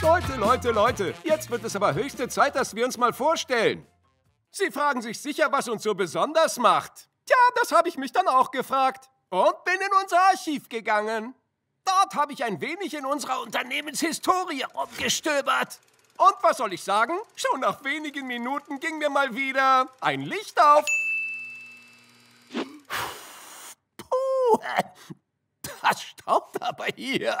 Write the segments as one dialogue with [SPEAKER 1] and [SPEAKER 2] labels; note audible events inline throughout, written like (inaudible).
[SPEAKER 1] Leute, Leute, Leute, jetzt wird es aber höchste Zeit, dass wir uns mal vorstellen. Sie fragen sich sicher, was uns so besonders macht. Tja, das habe ich mich dann auch gefragt. Und bin in unser Archiv gegangen. Dort habe ich ein wenig in unserer Unternehmenshistorie rumgestöbert. Und was soll ich sagen? Schon nach wenigen Minuten ging mir mal wieder ein Licht auf. Das staubt aber hier.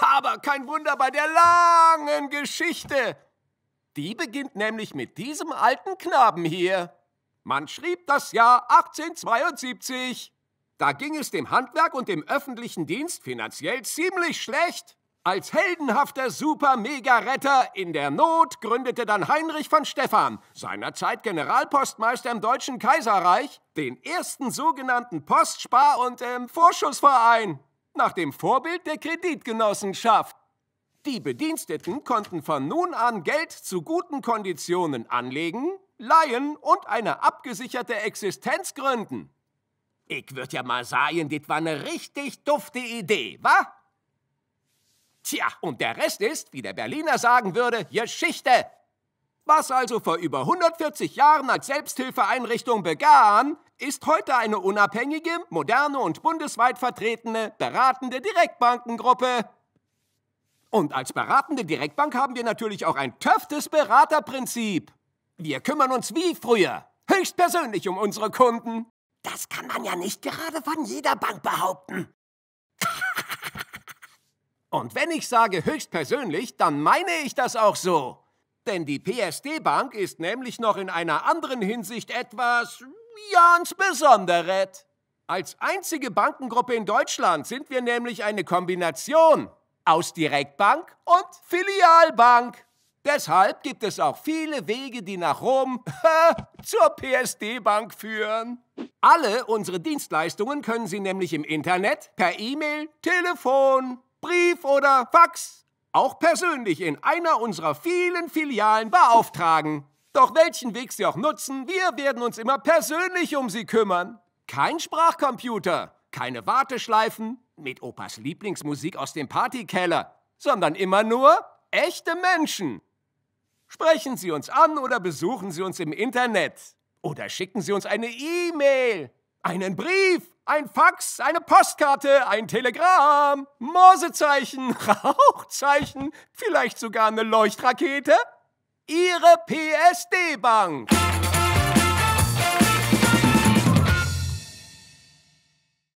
[SPEAKER 1] Aber kein Wunder bei der langen Geschichte. Die beginnt nämlich mit diesem alten Knaben hier. Man schrieb das Jahr 1872. Da ging es dem Handwerk und dem öffentlichen Dienst finanziell ziemlich schlecht. Als heldenhafter Super-Mega-Retter in der Not gründete dann Heinrich von Stephan, seinerzeit Generalpostmeister im Deutschen Kaiserreich, den ersten sogenannten Postspar- und ähm, Vorschussverein, nach dem Vorbild der Kreditgenossenschaft. Die Bediensteten konnten von nun an Geld zu guten Konditionen anlegen, leihen und eine abgesicherte Existenz gründen. Ich würd ja mal sagen, das war ne richtig dufte Idee, wa? Tja, und der Rest ist, wie der Berliner sagen würde, Geschichte. Was also vor über 140 Jahren als Selbsthilfeeinrichtung begann, ist heute eine unabhängige, moderne und bundesweit vertretene, beratende Direktbankengruppe. Und als beratende Direktbank haben wir natürlich auch ein töftes Beraterprinzip. Wir kümmern uns wie früher, höchstpersönlich um unsere Kunden. Das kann man ja nicht gerade von jeder Bank behaupten. Und wenn ich sage höchstpersönlich, dann meine ich das auch so. Denn die PSD-Bank ist nämlich noch in einer anderen Hinsicht etwas ganz Besonderes. Als einzige Bankengruppe in Deutschland sind wir nämlich eine Kombination aus Direktbank und Filialbank. Deshalb gibt es auch viele Wege, die nach Rom (laughs) äh, zur PSD-Bank führen. Alle unsere Dienstleistungen können Sie nämlich im Internet, per E-Mail, Telefon Brief oder Fax auch persönlich in einer unserer vielen Filialen beauftragen. Doch welchen Weg Sie auch nutzen, wir werden uns immer persönlich um Sie kümmern. Kein Sprachcomputer, keine Warteschleifen mit Opas Lieblingsmusik aus dem Partykeller, sondern immer nur echte Menschen. Sprechen Sie uns an oder besuchen Sie uns im Internet. Oder schicken Sie uns eine E-Mail, einen Brief ein Fax, eine Postkarte, ein Telegramm, Morsezeichen, (laughs) Rauchzeichen, vielleicht sogar eine Leuchtrakete? Ihre PSD-Bank.